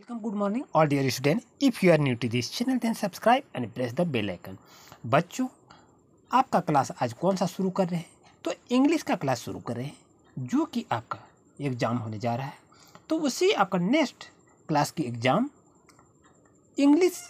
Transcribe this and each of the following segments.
welcome good morning all dear student if you are new to this channel then subscribe and press the bell icon बच्चों आपका class आज कौन सा शुरू कर रहे हैं तो इंग्लिश का क्लास शुरू कर रहे हैं जो कि आपका एग्ज़ाम होने जा रहा है तो उसी आपका नेक्स्ट क्लास की एग्ज़ाम इंग्लिश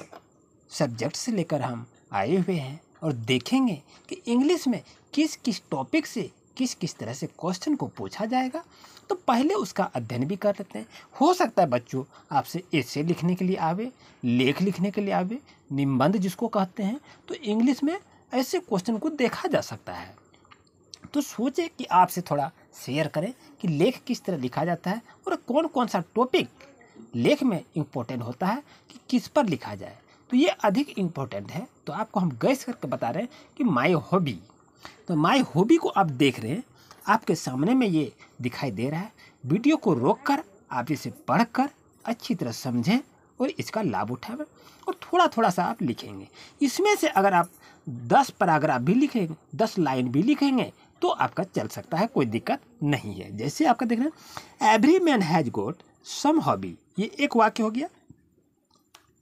सब्जेक्ट से लेकर हम आए हुए हैं और देखेंगे कि इंग्लिश में किस किस टॉपिक से किस किस तरह से क्वेश्चन को पूछा जाएगा तो पहले उसका अध्ययन भी कर लेते हैं हो सकता है बच्चों आपसे ऐसे लिखने के लिए आवे लेख लिखने के लिए आवे निबंध जिसको कहते हैं तो इंग्लिश में ऐसे क्वेश्चन को देखा जा सकता है तो सोचें कि आपसे थोड़ा शेयर करें कि लेख किस तरह लिखा जाता है और कौन कौन सा टॉपिक लेख में इम्पोर्टेंट होता है कि किस पर लिखा जाए तो ये अधिक इम्पोर्टेंट है तो आपको हम गैस करके बता रहे हैं कि माई हॉबी तो माई हॉबी को आप देख रहे हैं आपके सामने में ये दिखाई दे रहा है वीडियो को रोककर आप इसे पढ़कर अच्छी तरह समझें और इसका लाभ उठाएं और थोड़ा थोड़ा सा आप लिखेंगे इसमें से अगर आप दस पैराग्राफ भी लिखेंगे दस लाइन भी लिखेंगे तो आपका चल सकता है कोई दिक्कत नहीं है जैसे आपका देख रहे हैं every man has got some hobby ये एक वाक्य हो गया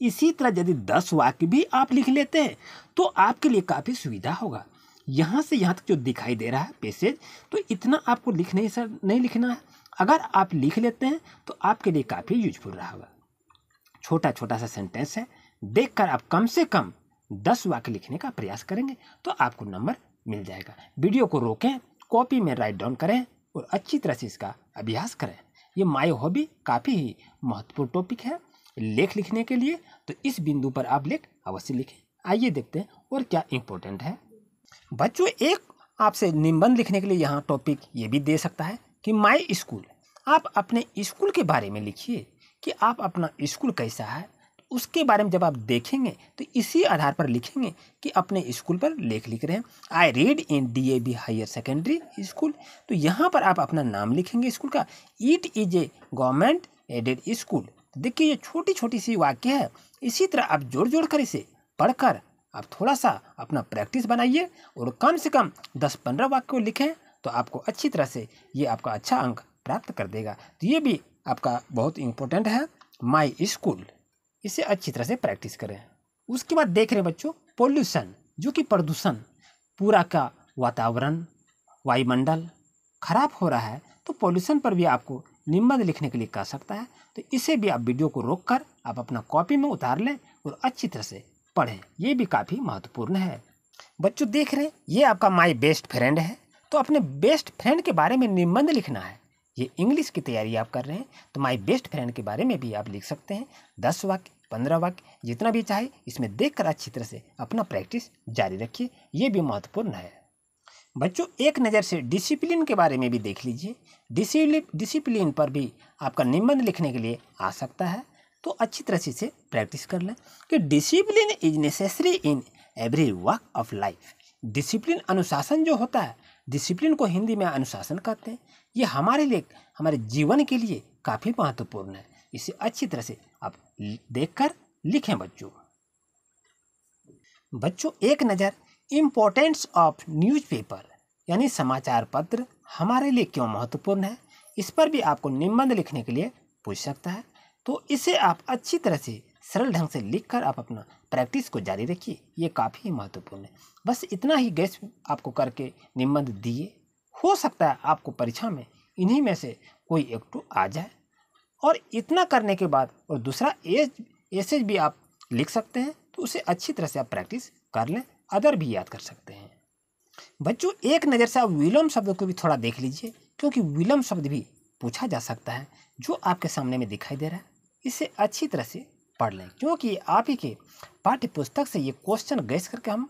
इसी तरह यदि दस वाक्य भी आप लिख लेते हैं तो आपके लिए काफ़ी सुविधा होगा यहाँ से यहाँ तक जो दिखाई दे रहा है पैसेज तो इतना आपको लिख नहीं सर नहीं लिखना है अगर आप लिख लेते हैं तो आपके लिए काफ़ी यूजफुल रहा होगा छोटा छोटा सा सेंटेंस है देखकर आप कम से कम दस वाक्य लिखने का प्रयास करेंगे तो आपको नंबर मिल जाएगा वीडियो को रोकें कॉपी में राइट डाउन करें और अच्छी तरह से इसका अभ्यास करें ये माई हॉबी काफ़ी ही महत्वपूर्ण टॉपिक है लेख लिखने के लिए तो इस बिंदु पर आप लेख अवश्य लिखें आइए देखते हैं और क्या इम्पोर्टेंट है बच्चों एक आपसे निबंध लिखने के लिए यहाँ टॉपिक ये भी दे सकता है कि माई स्कूल आप अपने स्कूल के बारे में लिखिए कि आप अपना स्कूल कैसा है उसके बारे में जब आप देखेंगे तो इसी आधार पर लिखेंगे कि अपने स्कूल पर लेख लिख रहे हैं I read in D A B higher secondary school तो यहाँ पर आप अपना नाम लिखेंगे स्कूल का it is a government aided school देखिए ये छोटी छोटी सी वाक्य है इसी तरह आप जोड़ जोड़ कर इसे पढ़कर आप थोड़ा सा अपना प्रैक्टिस बनाइए और कम से कम दस पंद्रह वाक्य को लिखें तो आपको अच्छी तरह से ये आपका अच्छा अंक प्राप्त कर देगा तो ये भी आपका बहुत इम्पोर्टेंट है माई स्कूल इसे अच्छी तरह से प्रैक्टिस करें उसके बाद देख रहे हैं बच्चों पोल्यूशन जो कि प्रदूषण पूरा का वातावरण वायुमंडल खराब हो रहा है तो पोल्यूशन पर भी आपको निबंध लिखने के लिए कह सकता है तो इसे भी आप वीडियो को रोक कर आप अपना कॉपी में उतार लें और अच्छी तरह से पढ़ें ये भी काफ़ी महत्वपूर्ण है बच्चों देख रहे हैं ये आपका माय बेस्ट फ्रेंड है तो अपने बेस्ट फ्रेंड के बारे में निबंध लिखना है ये इंग्लिश की तैयारी आप कर रहे हैं तो माई बेस्ट फ्रेंड के बारे में भी आप लिख सकते हैं दस वाक्य पंद्रह वाक्य जितना भी चाहे इसमें देख कर अच्छी तरह से अपना प्रैक्टिस जारी रखिए ये भी महत्वपूर्ण है बच्चों एक नज़र से डिसिप्लिन के बारे में भी देख लीजिए डिसिप्लिन पर भी आपका निबंध लिखने के लिए आ सकता है तो अच्छी तरह से प्रैक्टिस कर लें कि discipline is necessary in every work of life discipline अनुशासन जो होता है डिसिप्लिन को हिंदी में अनुशासन कहते हैं ये हमारे लिए हमारे जीवन के लिए काफ़ी महत्वपूर्ण है इसे अच्छी तरह से आप देखकर लिखें बच्चों बच्चों एक नज़र इम्पोर्टेंस ऑफ न्यूज़पेपर यानी समाचार पत्र हमारे लिए क्यों महत्वपूर्ण है इस पर भी आपको निबंध लिखने के लिए पूछ सकता है तो इसे आप अच्छी तरह से सरल ढंग से लिख कर आप अपना प्रैक्टिस को जारी रखिए ये काफ़ी महत्वपूर्ण है बस इतना ही गैस आपको करके निबंध दिए हो सकता है आपको परीक्षा में इन्हीं में से कोई एक टू आ जाए और इतना करने के बाद और दूसरा एज एसेज भी आप लिख सकते हैं तो उसे अच्छी तरह से आप प्रैक्टिस कर लें अदर भी याद कर सकते हैं बच्चों एक नज़र से आप विलोम शब्द को भी थोड़ा देख लीजिए क्योंकि विलोम शब्द भी पूछा जा सकता है जो आपके सामने में दिखाई दे रहा है इसे अच्छी तरह से पढ़ लें क्योंकि आप ही के पाठ्य पुस्तक से ये क्वेश्चन गैस करके हम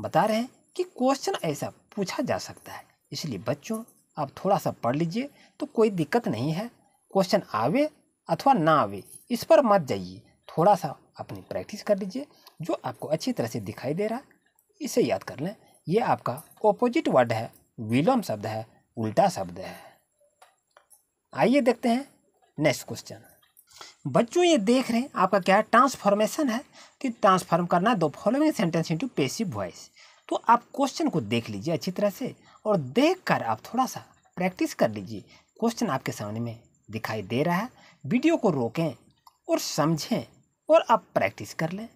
बता रहे हैं कि क्वेश्चन ऐसा पूछा जा सकता है इसलिए बच्चों आप थोड़ा सा पढ़ लीजिए तो कोई दिक्कत नहीं है क्वेश्चन आवे अथवा ना आवे इस पर मत जाइए थोड़ा सा अपनी प्रैक्टिस कर लीजिए जो आपको अच्छी तरह से दिखाई दे रहा है इसे याद कर लें ये आपका ऑपोजिट वर्ड है विलोम शब्द है उल्टा शब्द है आइए देखते हैं नेक्स्ट क्वेश्चन बच्चों ये देख रहे हैं आपका क्या है ट्रांसफॉर्मेशन है कि ट्रांसफॉर्म करना है दो following sentence into passive voice तो आप क्वेश्चन को देख लीजिए अच्छी तरह से और देख कर आप थोड़ा सा प्रैक्टिस कर लीजिए क्वेश्चन आपके सामने में दिखाई दे रहा है वीडियो को रोकें और समझें और आप प्रैक्टिस कर लें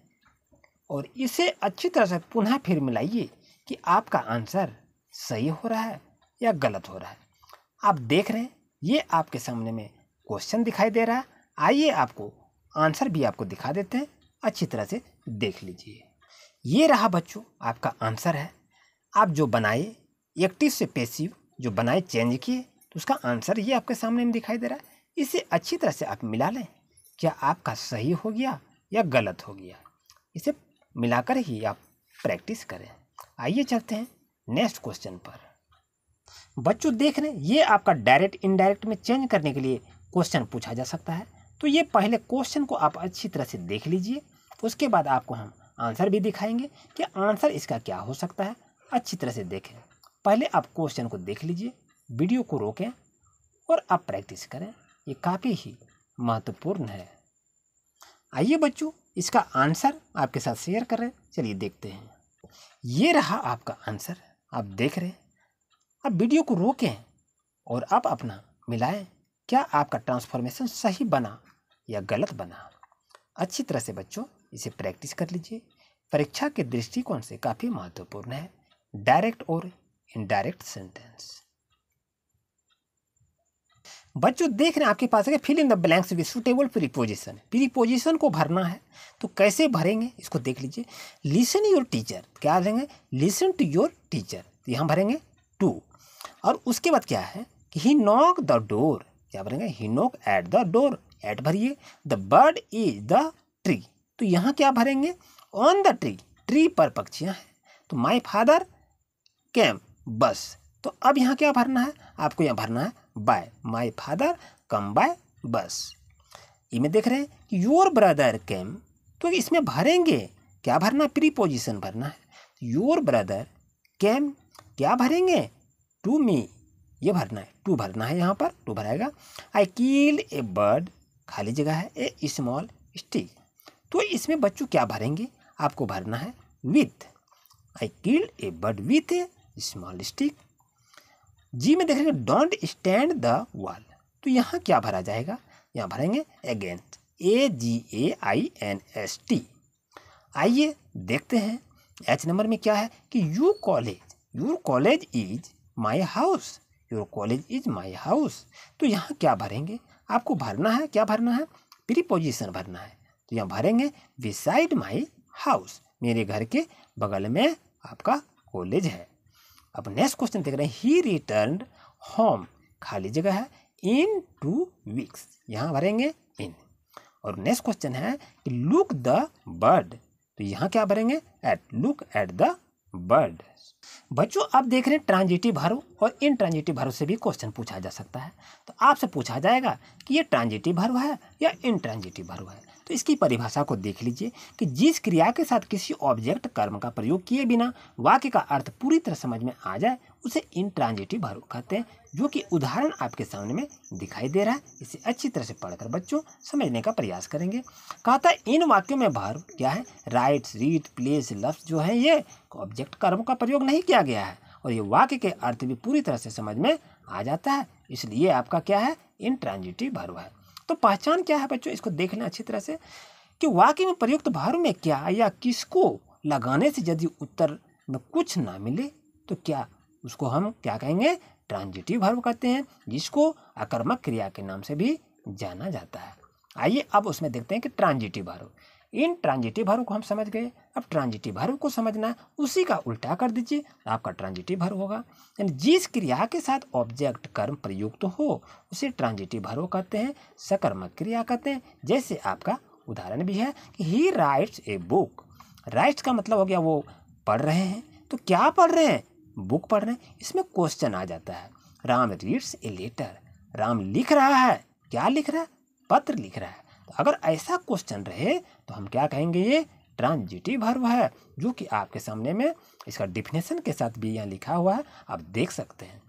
और इसे अच्छी तरह से पुनः फिर मिलाइए कि आपका आंसर सही हो रहा है या गलत हो रहा है आप देख रहे हैं ये आपके सामने में क्वेश्चन दिखाई दे रहा है आइए आपको आंसर भी आपको दिखा देते हैं अच्छी तरह से देख लीजिए ये रहा बच्चों आपका आंसर है आप जो बनाए एक्टिव से पेसिव जो बनाए चेंज किए तो उसका आंसर ये आपके सामने में दिखाई दे रहा है इसे अच्छी तरह से आप मिला लें क्या आपका सही हो गया या गलत हो गया इसे मिलाकर ही आप प्रैक्टिस करें आइए चलते हैं नेक्स्ट क्वेश्चन पर बच्चों देख रहे हैं ये आपका डायरेक्ट इनडायरेक्ट में चेंज करने के लिए क्वेश्चन पूछा जा सकता है तो ये पहले क्वेश्चन को आप अच्छी तरह से देख लीजिए उसके बाद आपको हम आंसर भी दिखाएंगे कि आंसर इसका क्या हो सकता है अच्छी तरह से देखें पहले आप क्वेश्चन को देख लीजिए वीडियो को रोकें और आप प्रैक्टिस करें ये काफ़ी ही महत्वपूर्ण है आइए बच्चों इसका आंसर आपके साथ शेयर कर रहे हैं चलिए देखते हैं ये रहा आपका आंसर आप देख रहे हैं आप वीडियो को रोकें और आप अपना मिलाएं क्या आपका ट्रांसफॉर्मेशन सही बना या गलत बना अच्छी तरह से बच्चों इसे प्रैक्टिस कर लीजिए परीक्षा के दृष्टिकोण से काफ़ी महत्वपूर्ण है डायरेक्ट और इनडायरेक्ट सेंटेंस बच्चों देख रहे हैं आपके पास है fill in the blanks with suitable preposition preposition को भरना है तो कैसे भरेंगे इसको देख लीजिए लिसन योर टीचर क्या भरेंगे लिसन टू योर टीचर तो यहाँ भरेंगे टू और उसके बाद क्या है कि ही नॉक द डोर क्या भरेंगे he knock at the door at भरिए the bird is the tree तो यहाँ क्या भरेंगे ऑन द ट्री ट्री पर पक्षियाँ हैं तो माई फादर कैम बस तो अब यहाँ क्या भरना है आपको यहाँ भरना है by my father come by bus में देख रहे हैं कि योर ब्रदर कैम तो इसमें भरेंगे क्या भरना प्री पोजिशन भरना है योर ब्रदर कैम क्या भरेंगे टू मी ये भरना है टू भरना है यहाँ पर टू भरेगा आई कील ए बर्ड खाली जगह है ए स्मॉल स्टिक तो इसमें बच्चों क्या भरेंगे आपको भरना है with I kill a bird with a small stick G में देखेंगे डोंट स्टैंड द वॉल तो यहाँ क्या भरा जाएगा यहाँ भरेंगे against a G A I N S T आइए देखते हैं एच नंबर में क्या है कि you college your college is my house your college is my house तो यहाँ क्या भरेंगे आपको भरना है क्या भरना है प्रीपोजिशन भरना है तो यहाँ भरेंगे बिसाइड माई हाउस मेरे घर के बगल में आपका कॉलेज है अब नेक्स्ट क्वेश्चन देख रहे हैं ही रिटर्न होम खाली जगह है इन टू वीक्स यहाँ भरेंगे इन और नेक्स्ट क्वेश्चन है कि लुक द बर्ड तो यहाँ क्या भरेंगे at look at the bird बच्चों आप देख रहे हैं ट्रांजिटिव भरो और इन ट्रांजिटिव भरो से भी क्वेश्चन पूछा जा सकता है तो आपसे पूछा जाएगा कि ये ट्रांजिटिव भरो है या इन ट्रांजिटिव भरो है तो इसकी परिभाषा को देख लीजिए कि जिस क्रिया के साथ किसी ऑब्जेक्ट कर्म का प्रयोग किए बिना वाक्य का अर्थ पूरी तरह समझ में आ जाए उसे इंट्रांजिटिव भरो कहते हैं जो कि उदाहरण आपके सामने में दिखाई दे रहा है इसे अच्छी तरह से पढ़कर बच्चों समझने का प्रयास करेंगे कहा था इन वाक्यों में भारू क्या है राइट्स रीड प्लेस लफ्स जो है ये ऑब्जेक्ट कर्म का प्रयोग नहीं किया गया है और ये वाक्य के अर्थ भी पूरी तरह से समझ में आ जाता है इसलिए आपका क्या है इंट्रांजिटिव भरो है तो पहचान क्या है बच्चों इसको देखना अच्छी तरह से कि वाक्य में प्रयुक्त भारू में क्या या किसको लगाने से यदि उत्तर में कुछ ना मिले तो क्या उसको हम क्या कहेंगे ट्रांजिटिव भर्व कहते हैं जिसको आक्रमक क्रिया के नाम से भी जाना जाता है आइए अब उसमें देखते हैं कि transitive verb intransitive verb को हम समझ गए अब ट्रांजिटिव भर्व को समझना उसी का उल्टा कर दीजिए आपका ट्रांजिटिव भर्व होगा यानी जिस क्रिया के साथ ऑब्जेक्ट कर्म प्रयुक्त हो उसे ट्रांजिटिव भर्व कहते हैं सकर्मक क्रिया कहते हैं जैसे आपका उदाहरण भी है कि he writes a book writes का मतलब हो गया वो पढ़ रहे हैं तो क्या पढ़ रहे हैं बुक पढ़ रहे हैं इसमें क्वेश्चन आ जाता है Ram reads a letter Ram लिख रहा है क्या लिख रहा है पत्र लिख रहा है तो अगर ऐसा क्वेश्चन रहे तो हम क्या कहेंगे ये ट्रांजिटिव भर्व है जो कि आपके सामने में इसका डिफिनेशन के साथ भी यहाँ लिखा हुआ है आप देख सकते हैं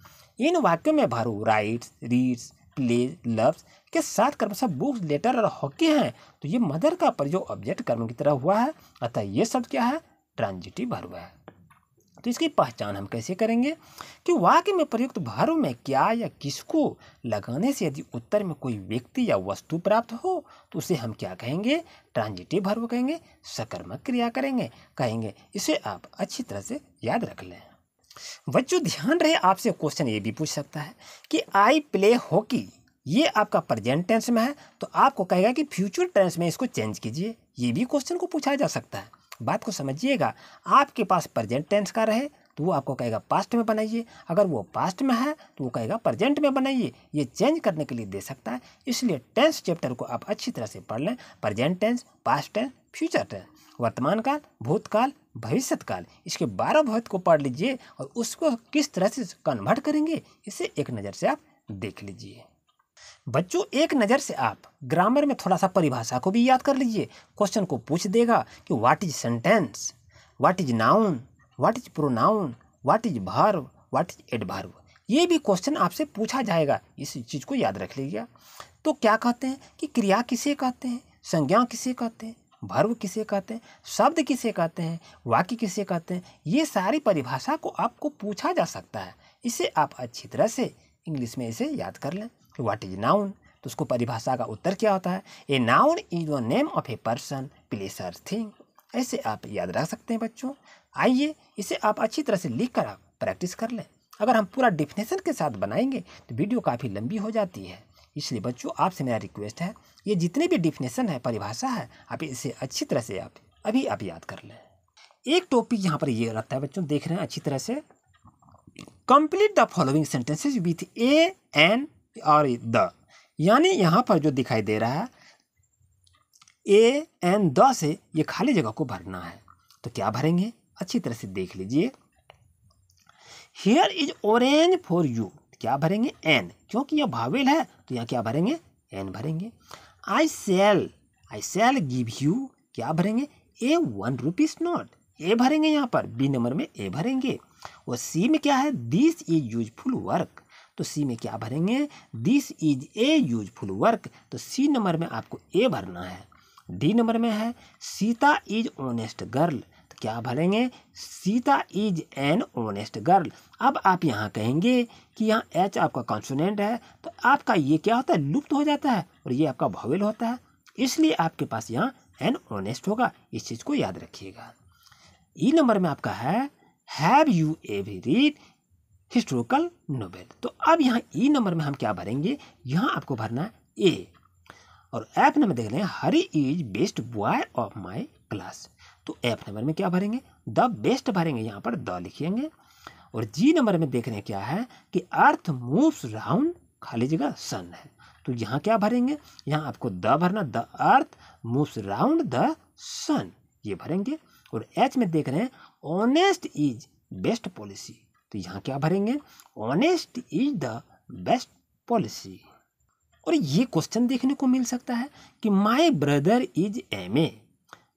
इन वाक्यों में भरू राइट्स रीड्स प्ले लव्स के साथ सब बुक्स लेटर और हॉकी हैं तो ये मदर का प्रयोग ऑब्जेक्ट कर्म की तरह हुआ है अतः ये शब्द क्या है ट्रांजिटिव भरवा है तो इसकी पहचान हम कैसे करेंगे कि वाक्य में प्रयुक्त भर्व में क्या या किसको लगाने से यदि उत्तर में कोई व्यक्ति या वस्तु प्राप्त हो तो उसे हम क्या कहेंगे ट्रांजिटिव भर्व कहेंगे सकर्मक क्रिया करेंगे कहेंगे इसे आप अच्छी तरह से याद रख लें बच्चों ध्यान रहे आपसे क्वेश्चन ये भी पूछ सकता है कि आई प्ले हॉकी ये आपका प्रेजेंट टेंस में है तो आपको कहेगा कि फ्यूचर टेंस में इसको चेंज कीजिए ये भी क्वेश्चन को पूछा जा सकता है बात को समझिएगा आपके पास प्रजेंट टेंस का रहे तो वो आपको कहेगा पास्ट में बनाइए अगर वो पास्ट में है तो वो कहेगा प्रजेंट में बनाइए ये चेंज करने के लिए दे सकता है इसलिए टेंस चैप्टर को आप अच्छी तरह से पढ़ लें present tense past tense future tense वर्तमान काल भूतकाल भविष्यकाल इसके बारह भवित को पढ़ लीजिए और उसको किस तरह से कन्वर्ट करेंगे इसे एक नज़र से आप देख लीजिए बच्चों एक नज़र से आप ग्रामर में थोड़ा सा परिभाषा को भी याद कर लीजिए क्वेश्चन को पूछ देगा कि what is sentence what is noun what is pronoun what is verb what is adverb ये भी क्वेश्चन आपसे पूछा जाएगा इस चीज़ को याद रख लीजिए तो क्या कहते हैं कि क्रिया किसे कहते हैं संज्ञा किसे कहते हैं भर्व किसे कहते हैं शब्द किसे कहते हैं वाक्य किसे कहते हैं ये सारी परिभाषा को आपको पूछा जा सकता है इसे आप अच्छी तरह से इंग्लिश में इसे याद कर लें व्हाट इज नाउन तो उसको परिभाषा का उत्तर क्या होता है a noun is the name of a person place और थिंग ऐसे आप याद रख सकते हैं बच्चों आइए इसे आप अच्छी तरह से लिख कर आप प्रैक्टिस कर लें अगर हम पूरा डिफिनेशन के साथ बनाएंगे तो वीडियो काफ़ी लंबी हो जाती है इसलिए बच्चों आपसे मेरा रिक्वेस्ट है ये जितने भी डिफिनेशन है परिभाषा है आप इसे अच्छी तरह से आप अभी आप याद कर लें एक टॉपिक यहाँ पर ये रहता है बच्चों देख रहे हैं अच्छी तरह से complete the following sentences with a and और द यानी यहाँ पर जो दिखाई दे रहा है ए एन द से ये खाली जगह को भरना है तो क्या भरेंगे अच्छी तरह से देख लीजिए here is orange for you क्या भरेंगे एन क्योंकि यह भावेल है तो यहाँ क्या भरेंगे एन भरेंगे I sell I sell give you क्या भरेंगे a one rupees note a भरेंगे यहाँ पर बी नंबर में ए भरेंगे और सी में क्या है दिस इज यूजफुल वर्क तो सी में क्या भरेंगे this is a useful work तो सी नंबर में आपको ए भरना है डी नंबर में है सीता इज ऑनेस्ट गर्ल तो क्या भरेंगे Sita is an honest girl अब आप यहाँ कहेंगे कि यहाँ एच आपका कॉन्सोनेंट है तो आपका ये क्या होता है लुप्त हो जाता है और ये आपका भवेल होता है इसलिए आपके पास यहाँ एन ऑनेस्ट होगा इस चीज़ को याद रखिएगा ई e नंबर में आपका है have you every read historical novel तो अब यहाँ ई नंबर में हम क्या भरेंगे यहाँ आपको भरना ए और एफ नंबर देख रहे हैं Hari is best boy of my class तो एफ नंबर में क्या भरेंगे द बेस्ट भरेंगे यहाँ पर द लिखेंगे और जी नंबर में देख रहे हैं क्या है कि अर्थ मूव्स राउंड खाली जगह सन है तो यहाँ क्या भरेंगे यहाँ आपको द भरना the earth moves round the sun ये भरेंगे और एच में देख रहे हैं ऑनेस्ट इज बेस्ट पॉलिसी तो यहाँ क्या भरेंगे honest is the best policy और ये क्वेश्चन देखने को मिल सकता है कि my brother is M A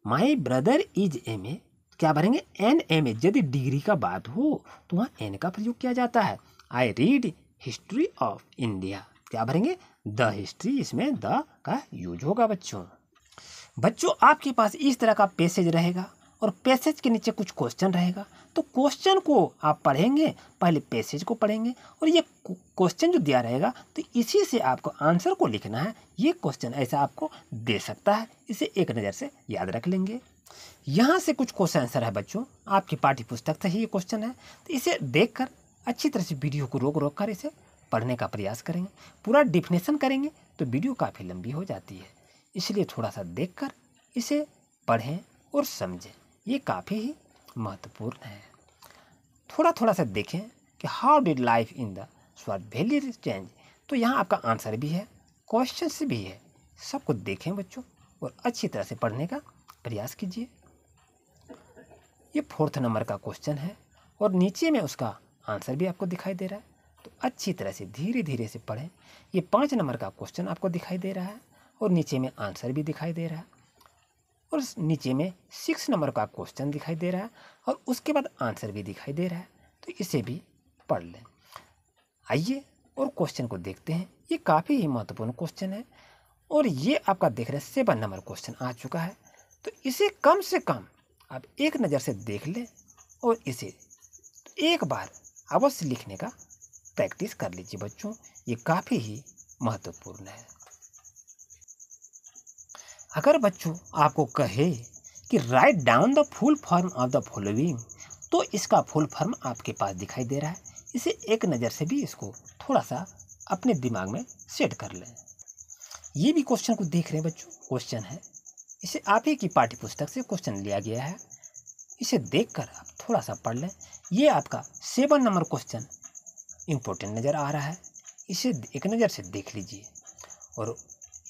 my brother is M A क्या भरेंगे एन एम ए यदि डिग्री का बात हो तो वहाँ एन का प्रयोग किया जाता है I read history of India क्या भरेंगे द हिस्ट्री इसमें द का यूज होगा बच्चों बच्चों आपके पास इस तरह का पैसेज रहेगा और पैसेज के नीचे कुछ क्वेश्चन रहेगा तो क्वेश्चन को आप पढ़ेंगे पहले पैसेज को पढ़ेंगे और ये क्वेश्चन जो दिया रहेगा तो इसी से आपको आंसर को लिखना है ये क्वेश्चन ऐसा आपको दे सकता है इसे एक नज़र से याद रख लेंगे यहाँ से कुछ क्वेश्चन आंसर है बच्चों आपकी पाठ्य पुस्तक से ही ये क्वेश्चन है तो इसे देख कर अच्छी तरह से वीडियो को रोक रोक कर इसे पढ़ने का प्रयास करेंगे पूरा डिफिनेशन करेंगे तो वीडियो काफ़ी लंबी हो जाती है इसलिए थोड़ा सा देखकर इसे पढ़ें और समझें ये काफ़ी ही महत्वपूर्ण है थोड़ा थोड़ा सा देखें कि how did life in the Swat valley change तो यहाँ आपका आंसर भी है क्वेश्चन भी है सबको देखें बच्चों और अच्छी तरह से पढ़ने का प्रयास कीजिए ये फोर्थ नंबर का क्वेश्चन है और नीचे में उसका आंसर भी आपको दिखाई दे रहा है तो अच्छी तरह से धीरे धीरे से पढ़ें ये पाँच नंबर का क्वेश्चन आपको दिखाई दे रहा है और नीचे में आंसर भी दिखाई दे रहा है और नीचे में सिक्स नंबर का क्वेश्चन दिखाई दे रहा है और उसके बाद आंसर भी दिखाई दे रहा है तो इसे भी पढ़ लें आइए और क्वेश्चन को देखते हैं ये काफ़ी ही महत्वपूर्ण क्वेश्चन है और ये आपका देख रहे हैं सेवन नंबर क्वेश्चन आ चुका है तो इसे कम से कम आप एक नज़र से देख लें और इसे एक बार अवश्य लिखने का प्रैक्टिस कर लीजिए बच्चों ये काफ़ी ही महत्वपूर्ण है अगर बच्चों आपको कहे कि write down the full form of the following तो इसका फुल फॉर्म आपके पास दिखाई दे रहा है इसे एक नज़र से भी इसको थोड़ा सा अपने दिमाग में सेट कर लें ये भी क्वेश्चन को देख रहे हैं बच्चों क्वेश्चन है इसे आप ही की पाठ्य पुस्तक से क्वेश्चन लिया गया है इसे देखकर आप थोड़ा सा पढ़ लें ये आपका सेवन नंबर क्वेश्चन इम्पोर्टेंट नज़र आ रहा है इसे एक नज़र से देख लीजिए और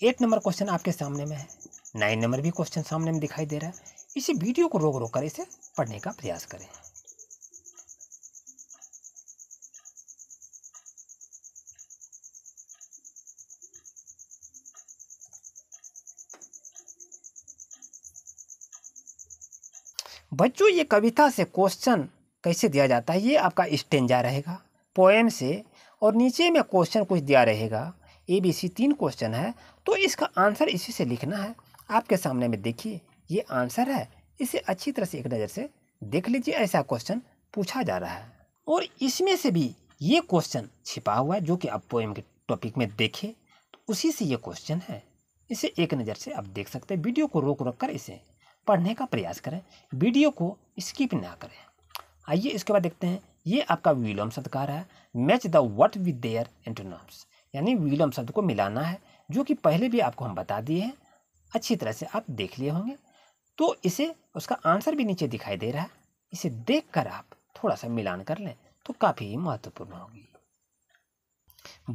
एट नंबर क्वेश्चन आपके सामने में है नाइन नंबर भी क्वेश्चन सामने में दिखाई दे रहा है इसी वीडियो को रोक रोक कर इसे पढ़ने का प्रयास करें बच्चों ये कविता से क्वेश्चन कैसे दिया जाता है ये आपका स्टेंजा रहेगा पोएम से और नीचे में क्वेश्चन कुछ दिया रहेगा ए बी सी तीन क्वेश्चन है तो इसका आंसर इसी से लिखना है आपके सामने में देखिए ये आंसर है इसे अच्छी तरह से एक नज़र से देख लीजिए ऐसा क्वेश्चन पूछा जा रहा है और इसमें से भी ये क्वेश्चन छिपा हुआ है जो कि आप पोएम के टॉपिक में देखें तो उसी से ये क्वेश्चन है इसे एक नज़र से आप देख सकते हैं वीडियो को रोक रोक कर इसे पढ़ने का प्रयास करें वीडियो को स्किप ना करें आइए इसके बाद देखते हैं ये आपका विलोम शब्द का रहा है match the word with their antonyms यानी विलोम शब्द को मिलाना है जो कि पहले भी आपको हम बता दिए हैं अच्छी तरह से आप देख लिए होंगे तो इसे उसका आंसर भी नीचे दिखाई दे रहा है इसे देखकर आप थोड़ा सा मिलान कर लें तो काफ़ी ही महत्वपूर्ण होगी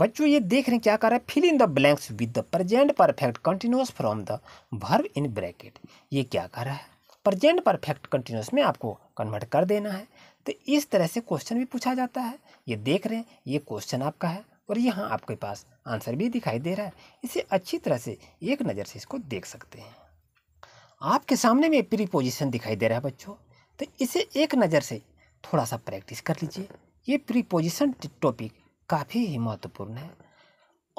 बच्चों ये देख रहे हैं क्या कर रहा है fill in the blanks with the present perfect continuous from the verb in bracket ये क्या कर रहा है प्रजेंट परफेक्ट कंटिन्यूस में आपको कन्वर्ट कर देना है तो इस तरह से क्वेश्चन भी पूछा जाता है ये देख रहे हैं ये क्वेश्चन आपका है और यहाँ आपके पास आंसर भी दिखाई दे रहा है इसे अच्छी तरह से एक नज़र से इसको देख सकते हैं आपके सामने में प्रीपोजिशन दिखाई दे रहा है बच्चों तो इसे एक नज़र से थोड़ा सा प्रैक्टिस कर लीजिए ये प्रीपोजिशन टॉपिक काफ़ी ही महत्वपूर्ण है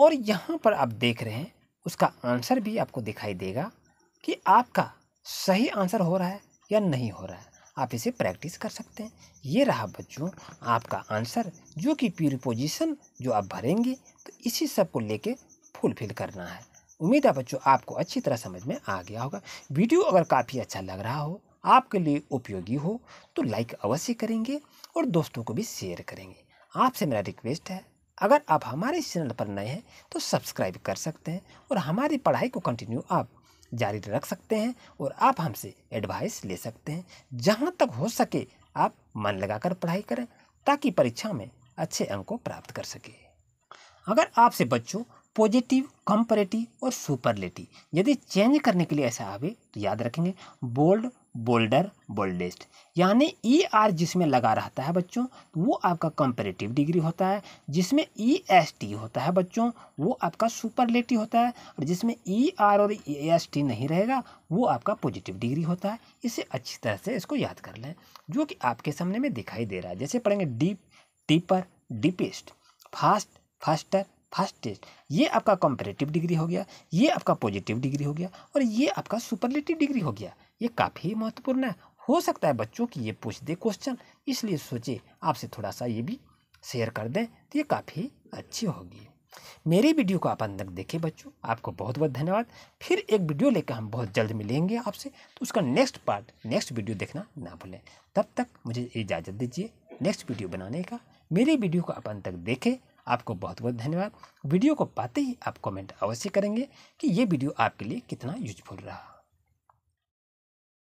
और यहाँ पर आप देख रहे हैं उसका आंसर भी आपको दिखाई देगा कि आपका सही आंसर हो रहा है या नहीं हो रहा है आप इसे प्रैक्टिस कर सकते हैं ये रहा बच्चों आपका आंसर जो कि प्यूरिपोजिशन जो आप भरेंगे तो इसी सब को लेके फुलफिल करना है उम्मीद है बच्चों आपको अच्छी तरह समझ में आ गया होगा वीडियो अगर काफ़ी अच्छा लग रहा हो आपके लिए उपयोगी हो तो लाइक अवश्य करेंगे और दोस्तों को भी शेयर करेंगे आपसे मेरा रिक्वेस्ट है अगर आप हमारे चैनल पर नए हैं तो सब्सक्राइब कर सकते हैं और हमारी पढ़ाई को कंटिन्यू आप जारी रख सकते हैं और आप हमसे एडवाइस ले सकते हैं जहाँ तक हो सके आप मन लगाकर पढ़ाई करें ताकि परीक्षा में अच्छे अंक को प्राप्त कर सके अगर आपसे बच्चों पॉजिटिव कंपरेटिव और सुपरलेटिव यदि चेंज करने के लिए ऐसा आवे तो याद रखेंगे बोल्ड बोल्डर बोल्डेस्ट यानी ई e आर जिसमें लगा रहता है बच्चों वो आपका कंपेरेटिव डिग्री होता है जिसमें ई एस टी होता है बच्चों वो आपका सुपरलेटिव होता है और जिसमें ई e आर और ई एस टी नहीं रहेगा वो आपका पॉजिटिव डिग्री होता है इसे अच्छी तरह से इसको याद कर लें जो कि आपके सामने में दिखाई दे रहा है जैसे पढ़ेंगे deep deeper deepest fast faster fastest ये आपका कंपेरेटिव डिग्री हो गया ये आपका पॉजिटिव डिग्री हो गया और ये आपका सुपरलेटिव डिग्री हो गया ये काफ़ी महत्वपूर्ण है हो सकता है बच्चों की ये पूछ दे क्वेश्चन इसलिए सोचे आपसे थोड़ा सा ये भी शेयर कर दें तो ये काफ़ी अच्छी होगी मेरी वीडियो को आप तक देखें बच्चों आपको बहुत बहुत धन्यवाद फिर एक वीडियो लेकर हम बहुत जल्द मिलेंगे आपसे तो उसका नेक्स्ट पार्ट नेक्स्ट वीडियो देखना ना भूलें तब तक मुझे इजाज़त दीजिए नेक्स्ट वीडियो बनाने का मेरी वीडियो को आप अंत तक देखें आपको बहुत बहुत धन्यवाद वीडियो को पाते ही आप कमेंट अवश्य करेंगे कि ये वीडियो आपके लिए कितना यूजफुल रहा